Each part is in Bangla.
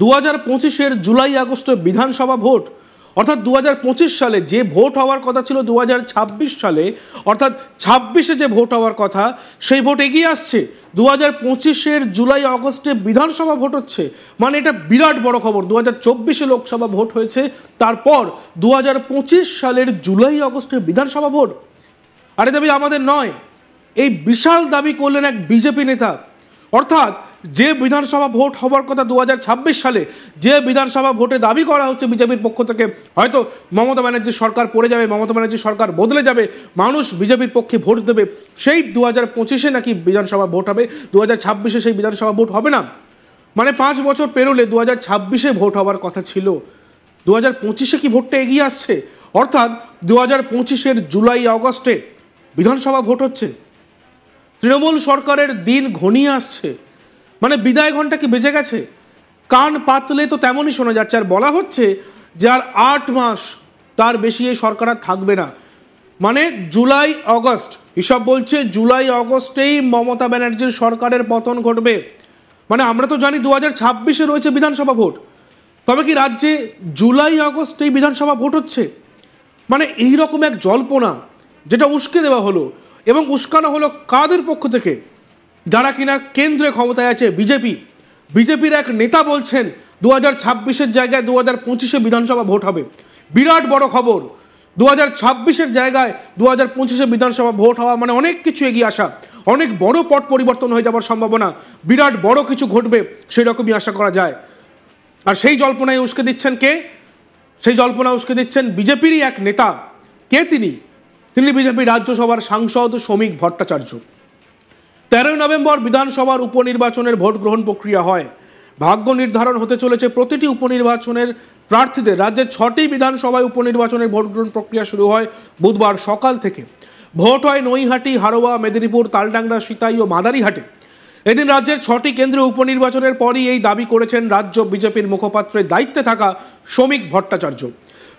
দু হাজার পঁচিশের জুলাই আগস্টে বিধানসভা ভোট অর্থাৎ দু সালে যে ভোট হওয়ার কথা ছিল দু সালে অর্থাৎ ছাব্বিশে যে ভোট হওয়ার কথা সেই ভোট এগিয়ে আসছে দু হাজার পঁচিশের জুলাই আগস্টে বিধানসভা ভোট হচ্ছে মানে এটা বিরাট বড় খবর দু হাজার চব্বিশে লোকসভা ভোট হয়েছে তারপর দু হাজার পঁচিশ সালের জুলাই আগস্টে বিধানসভা ভোট আরে দাবি আমাদের নয় এই বিশাল দাবি করলেন এক বিজেপি নেতা অর্থাৎ যে বিধানসভা ভোট হওয়ার কথা দু সালে যে বিধানসভা ভোটে দাবি করা হচ্ছে বিজেপির পক্ষ থেকে হয়তো মমতা ব্যানার্জির সরকার পড়ে যাবে মমতা ব্যানার্জির সরকার বদলে যাবে মানুষ বিজেপির পক্ষে ভোট দেবে সেই দু হাজার পঁচিশে নাকি বিধানসভা ভোট হবে দু হাজার ছাব্বিশে সেই বিধানসভা ভোট হবে না মানে পাঁচ বছর পেরোলে দু হাজার ছাব্বিশে ভোট হওয়ার কথা ছিল দু হাজার পঁচিশে কি ভোটটা এগিয়ে আসছে অর্থাৎ দু হাজার পঁচিশের জুলাই অগস্টে বিধানসভা ভোট হচ্ছে তৃণমূল সরকারের দিন ঘনিয়ে আসছে মানে বিদায় ঘন্টা কি বেঁচে গেছে কান পাতলে তো তেমনই শোনা যাচ্ছে আর বলা হচ্ছে যে আর আট মাস তার বেশি এই সরকার আর থাকবে না মানে জুলাই অগস্ট হিসাব বলছে জুলাই অগস্টেই মমতা ব্যানার্জির সরকারের পতন ঘটবে মানে আমরা তো জানি দু হাজার ছাব্বিশে রয়েছে বিধানসভা ভোট তবে কি রাজ্যে জুলাই অগস্টেই বিধানসভা ভোট হচ্ছে মানে এই রকম এক জল্পনা যেটা উস্কে দেওয়া হলো এবং উস্কানো হলো কাদের পক্ষ থেকে যারা কিনা কেন্দ্রে ক্ষমতায় আছে বিজেপি বিজেপির এক নেতা বলছেন দু হাজার ছাব্বিশের জায়গায় দু হাজার পঁচিশে বিধানসভা ভোট হবে বিরাট বড় খবর দু হাজার ছাব্বিশের জায়গায় দু হাজার পঁচিশে বিধানসভা ভোট হওয়া মানে অনেক কিছু এগিয়ে আসা অনেক বড় পট পরিবর্তন হয়ে যাওয়ার সম্ভাবনা বিরাট বড় কিছু ঘটবে সেই রকমই আশা করা যায় আর সেই জল্পনায় উস্কে দিচ্ছেন কে সেই জল্পনা উস্কে দিচ্ছেন বিজেপিরই এক নেতা কে তিনি তিনি বিজেপি রাজ্যসভার সাংসদ শ্রমিক ভট্টাচার্য তেরোই নভেম্বর বিধানসভার উপনির্বাচনের ভোট গ্রহণ প্রক্রিয়া হয় ভাগ্য নির্ধারণ হতে চলেছে প্রতিটি উপনির্বাচনের প্রার্থীদের রাজ্যের ছটি বিধানসভায় উপনির্বাচনের ভোট গ্রহণ প্রক্রিয়া শুরু হয় বুধবার সকাল থেকে ভোট হয় নৈহাটি হারোয়া মেদিনীপুর তালডাংরা সিতাই ও মাদারিহাটে এদিন রাজ্যের ছটি কেন্দ্রীয় উপনির্বাচনের পরই এই দাবি করেছেন রাজ্য বিজেপির মুখপাত্রের দায়িত্বে থাকা শ্রমিক ভট্টাচার্য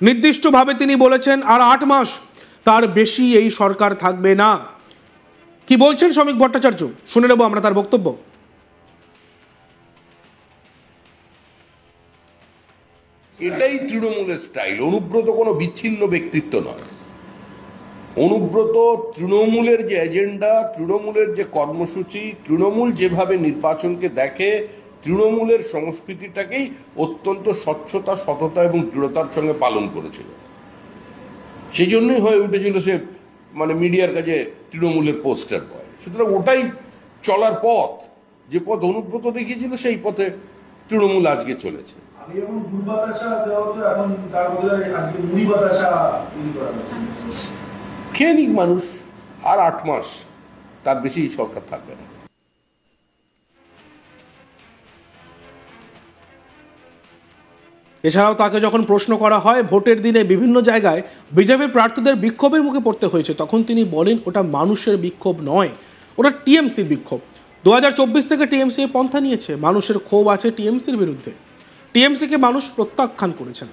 নির্দিষ্টভাবে তিনি বলেছেন আর আট মাস তার বেশি এই সরকার থাকবে না কি বলছেন শ্রমিক ভট্টাচার্য শুনে নেব আমরা তার বক্তব্য এটাই তৃণমূলের স্টাইল অনুব্রত কোনো বিচ্ছিন্ন ব্যক্তিত্ব নয় অনুব্রত তৃণমূলের যে এজেন্ডা তৃণমূলের যে কর্মসূচি তৃণমূল যেভাবে নির্বাচনকে দেখে তৃণমূলের সংস্কৃতিটাকেই অত্যন্ত স্বচ্ছতা সততা এবং দৃঢ়তার সঙ্গে পালন করেছিল সেই জন্যই হয়ে উঠেছিল সে মানে মিডিয়ার কাছে তৃণমূলের পোস্টার বয় সুতরাং ওটাই চলার পথ যে পথ অনুব্রত দেখিয়েছিল সেই পথে তৃণমূল আজকে চলেছে খেয়ে নিক মানুষ আর আট মাস তার বেশি সরকার থাকবে না এছাড়াও তাকে যখন প্রশ্ন করা হয় ভোটের দিনে বিভিন্ন জায়গায় বিজেপি প্রার্থীদের বিক্ষোভের মুখে পড়তে হয়েছে তখন তিনি বলেন ওটা মানুষের বিক্ষোভ নয় ওটা টিএমসির বিক্ষোভ দু থেকে টিএমসি পন্থা নিয়েছে মানুষের ক্ষোভ আছে টিএমসির বিরুদ্ধে টিএমসিকে মানুষ প্রত্যাখ্যান করেছেন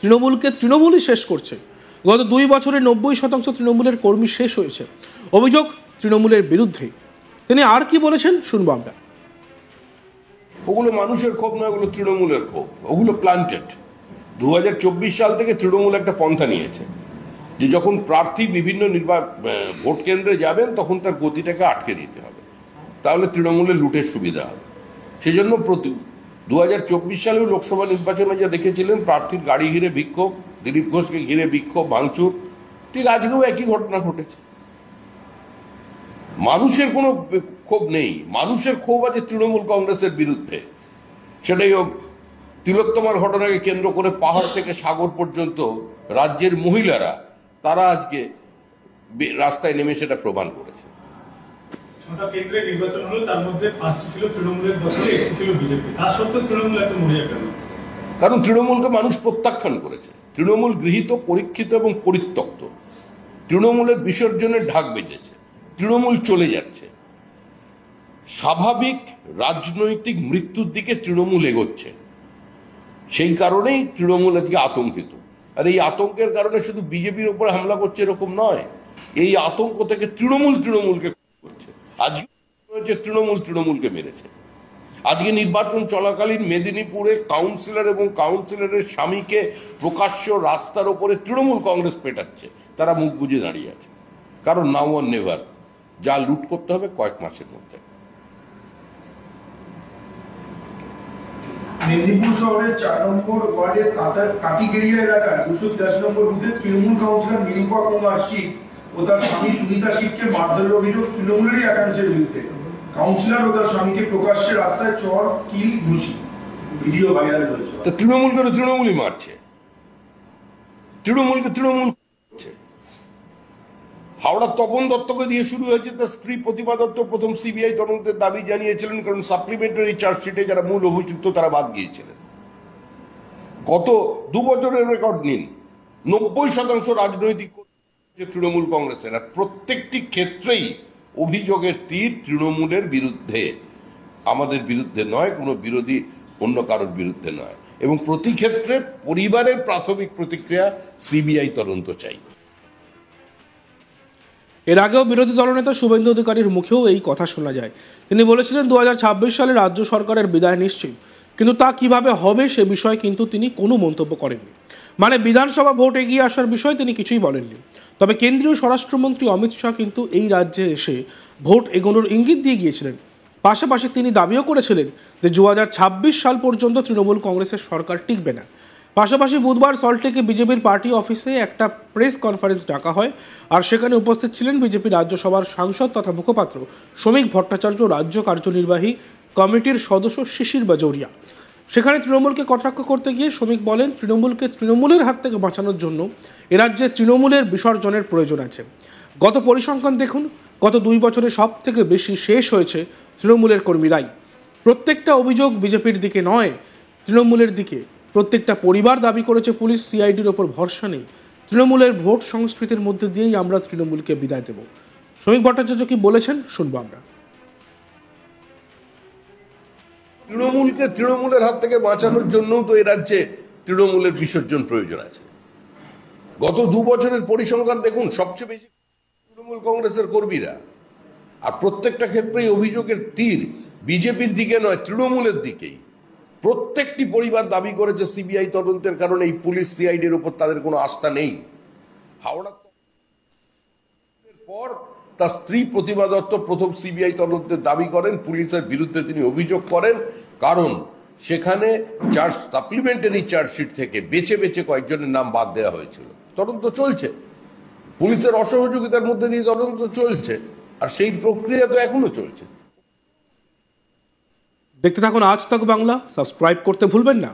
তৃণমূলকে তৃণমূলই শেষ করছে গত দুই বছরে নব্বই শতাংশ তৃণমূলের কর্মী শেষ হয়েছে অভিযোগ তৃণমূলের বিরুদ্ধে তিনি আর কি বলেছেন শুনবো আমরা ওগুলো মানুষের ক্ষোভ নয় ওগুলো তৃণমূলের ক্ষোভ ওগুলো প্লান্টেড দু সাল থেকে তৃণমূল একটা পন্থা নিয়েছে যে যখন প্রার্থী বিভিন্ন নির্বাচন ভোট কেন্দ্রে যাবেন তখন তার গতিটাকে আটকে দিতে হবে তাহলে তৃণমূলের লুটের সুবিধা হবে সেজন্য প্রতি দু সালেও লোকসভা নির্বাচনে যা দেখেছিলেন প্রার্থীর গাড়ি ঘিরে বিক্ষোভ দিলীপ ঘোষকে ঘিরে বিক্ষোভ ভাঙচুর ঠিক আজকেও একই ঘটনা ঘটেছে মানুষের কোনো ক্ষোভ নেই মানুষের ক্ষোভ আছে তৃণমূল কংগ্রেসের বিরুদ্ধে সেটাই হোক তিলোত্তমার ঘটনাকে কেন্দ্র করে পাহাড় থেকে সাগর পর্যন্ত রাজ্যের মহিলারা তারা আজকে রাস্তায় নেমে সেটা প্রমাণ করেছে কারণ তৃণমূলকে মানুষ প্রত্যাখ্যান করেছে তৃণমূল গৃহীত পরীক্ষিত এবং পরিত্যক্ত তৃণমূলের বিসর্জনের ঢাক বেজেছে তৃণমূল চলে যাচ্ছে স্বাভাবিক রাজনৈতিক মৃত্যুর দিকে তৃণমূল এগোচ্ছে সেই কারণেই তৃণমূল আজকে আতঙ্কিত আর এই আতঙ্কের কারণে শুধু বিজেপির উপর হামলা করছে এরকম নয় এই আতঙ্ক থেকে তৃণমূল তৃণমূলকে করছে আজকে তৃণমূল তৃণমূলকে মেরেছে আজকে নির্বাচন চলাকালীন মেদিনীপুরে কাউন্সিলর এবং কাউন্সিলরের স্বামীকে প্রকাশ্য রাস্তার ওপরে তৃণমূল কংগ্রেস পেটাচ্ছে তারা মুখ বুঝে দাঁড়িয়ে আছে কারণ নাও নেভার যা লুট করতে হবে কয়েক মাসের মধ্যে মেদিনীপুর শহরের চার নম্বর ওয়ার্ডের কাতার কাটিগেরিয়া এলাকার দুশো দশ নম্বর বুথে তৃণমূল কাউন্সিলর নিরূপা কুমার শিখ ও তার স্বামী সুনিতা শিখকে মারধরের অভিযোগ তৃণমূলেরই একাংশের বিরুদ্ধে কাউন্সিলর ও তার স্বামীকে প্রকাশ্যে রাস্তায় চর কিল ঘুষি ভিডিও ভাইরাল হয়েছে তৃণমূলকে তৃণমূলই মারছে তৃণমূলকে তৃণমূল হাওড়ার তপন দত্তকে দিয়ে শুরু হয়েছে তার স্ত্রী প্রতিমা দত্ত প্রথম সিবিআই তদন্তের দাবি জানিয়েছিলেন কারণ সাপ্লিমেন্টারি চার্জশিটে যারা মূল অভিযুক্ত তারা বাদ গিয়েছিলেন গত দু বছরের রেকর্ড নিন নব্বই শতাংশ রাজনৈতিক তৃণমূল কংগ্রেসের আর প্রত্যেকটি ক্ষেত্রেই অভিযোগের তীর তৃণমূলের বিরুদ্ধে আমাদের বিরুদ্ধে নয় কোনো বিরোধী অন্য কারোর বিরুদ্ধে নয় এবং প্রতি ক্ষেত্রে পরিবারের প্রাথমিক প্রতিক্রিয়া সিবিআই তদন্ত চাই এর আগেও বিরোধী দলনেতা শুভেন্দু অধিকারীর মুখেও এই কথা শোনা যায় তিনি বলেছিলেন দু সালে রাজ্য সরকারের বিদায় নিশ্চিত কিন্তু তা কিভাবে হবে সে বিষয়ে কিন্তু তিনি কোনো মন্তব্য করেননি মানে বিধানসভা ভোট এগিয়ে আসার বিষয়ে তিনি কিছুই বলেননি তবে কেন্দ্রীয় স্বরাষ্ট্রমন্ত্রী অমিত শাহ কিন্তু এই রাজ্যে এসে ভোট এগোনোর ইঙ্গিত দিয়ে গিয়েছিলেন পাশাপাশি তিনি দাবিও করেছিলেন যে দু সাল পর্যন্ত তৃণমূল কংগ্রেসের সরকার টিকবে না পাশাপাশি বুধবার সল্টলেকে বিজেপির পার্টি অফিসে একটা প্রেস কনফারেন্স ডাকা হয় আর সেখানে উপস্থিত ছিলেন বিজেপি রাজ্যসভার সাংসদ তথা মুখপাত্র শ্রমিক ভট্টাচার্য রাজ্য কার্যনির্বাহী কমিটির সদস্য শিশির বাজৌরিয়া সেখানে তৃণমূলকে কটাক্ষ করতে গিয়ে শ্রমিক বলেন তৃণমূলকে তৃণমূলের হাত থেকে বাঁচানোর জন্য এরাজ্যে তৃণমূলের বিসর্জনের প্রয়োজন আছে গত পরিসংখ্যান দেখুন গত দুই বছরে সব থেকে বেশি শেষ হয়েছে তৃণমূলের কর্মীরাই প্রত্যেকটা অভিযোগ বিজেপির দিকে নয় তৃণমূলের দিকে প্রত্যেকটা পরিবার দাবি করেছে পুলিশ সিআইডির ওপর ভরসা নেই তৃণমূলের ভোট সংস্কৃতির মধ্যে দিয়েই আমরা তৃণমূলকে বিদায় দেব শ্রমিক ভট্টাচার্য কি বলেছেন শুনবো আমরা তৃণমূলকে তৃণমূলের হাত থেকে বাঁচানোর জন্য তো এ রাজ্যে তৃণমূলের বিসর্জন প্রয়োজন আছে গত দু বছরের পরিসংখ্যান দেখুন সবচেয়ে বেশি তৃণমূল কংগ্রেসের কর্মীরা আর প্রত্যেকটা ক্ষেত্রেই অভিযোগের তীর বিজেপির দিকে নয় তৃণমূলের দিকেই প্রত্যেকটি পরিবার দাবি করে যে সিবিআই তদন্তের কারণে এই পুলিশ সিআইডির উপর তাদের কোনো আস্থা নেই হাওড়া পর তার স্ত্রী প্রতিমা দত্ত প্রথম সিবিআই তদন্তের দাবি করেন পুলিশের বিরুদ্ধে তিনি অভিযোগ করেন কারণ সেখানে চার্জ সাপ্লিমেন্টারি চার্জশিট থেকে বেছে বেছে কয়েকজনের নাম বাদ দেওয়া হয়েছিল তদন্ত চলছে পুলিশের অসহযোগিতার মধ্যে দিয়ে তদন্ত চলছে আর সেই প্রক্রিয়া তো এখনো চলছে দেখতে থাকুন আজ তক বাংলা সাবস্ক্রাইব করতে ভুলবেন না